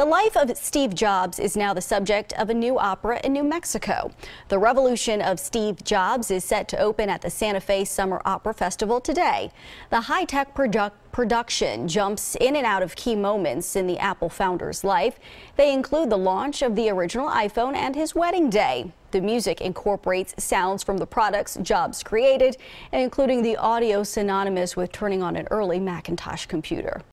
The life of Steve Jobs is now the subject of a new opera in New Mexico. The Revolution of Steve Jobs is set to open at the Santa Fe Summer Opera Festival today. The high-tech production jumps in and out of key moments in the Apple founder's life. They include the launch of the original iPhone and his wedding day. The music incorporates sounds from the products Jobs created, including the audio synonymous with turning on an early Macintosh computer.